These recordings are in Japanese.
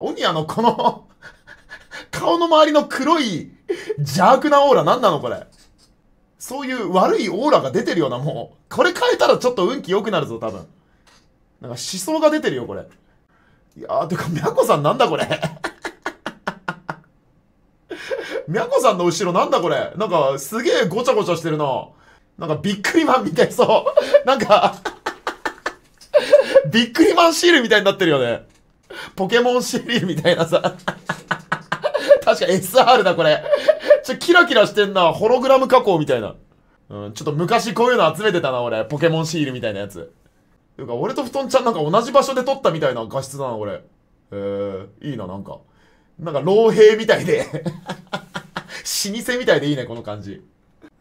鬼あの、この 顔の周りの黒い邪悪なオーラ何なのこれ。そういう悪いオーラが出てるようなもう。これ変えたらちょっと運気良くなるぞ、多分。なんか思想が出てるよ、これ。いやー、てか、みゃこさんなんだこれ。みゃこさんの後ろなんだこれ。なんか、すげえごちゃごちゃしてるな。なんか、びっくりマンみたいそう。なんかびっくりマンシールみたいになってるよね。ポケモンシールみたいなさ。確か SR だ、これ。ちょ、キラキラしてんな。ホログラム加工みたいな。うん、ちょっと昔こういうの集めてたな、俺。ポケモンシールみたいなやつ。てか、俺と布団ちゃんなんか同じ場所で撮ったみたいな画質だな、俺。えー、いいな、なんか。なんか、老兵みたいで老舗みたいでいいね、この感じ。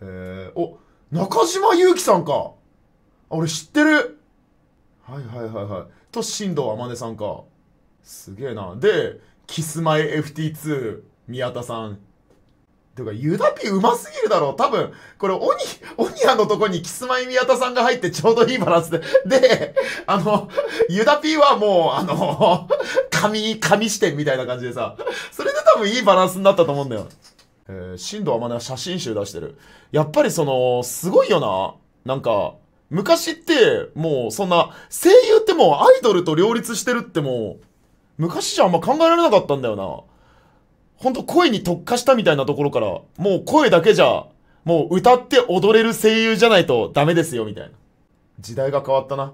えー、お、中島祐希さんか。あ、俺知ってる。はいはいはいはい。と、新藤天音さんか。すげえな。で、キスマイ FT2 宮田さん。てか、ユダピうますぎるだろう。多分、これ、オニ、オニアのとこにキスマイ宮田さんが入ってちょうどいいバランスで。で、あの、ユダピはもう、あの、神、神視点みたいな感じでさ、それで多分いいバランスになったと思うんだよ。えー、新藤はまは写真集出してる。やっぱりその、すごいよな。なんか、昔って、もうそんな、声優ってもうアイドルと両立してるってもう、昔じゃあんま考えられなかったんだよな。ほんと声に特化したみたいなところから、もう声だけじゃ、もう歌って踊れる声優じゃないとダメですよ、みたいな。時代が変わったな。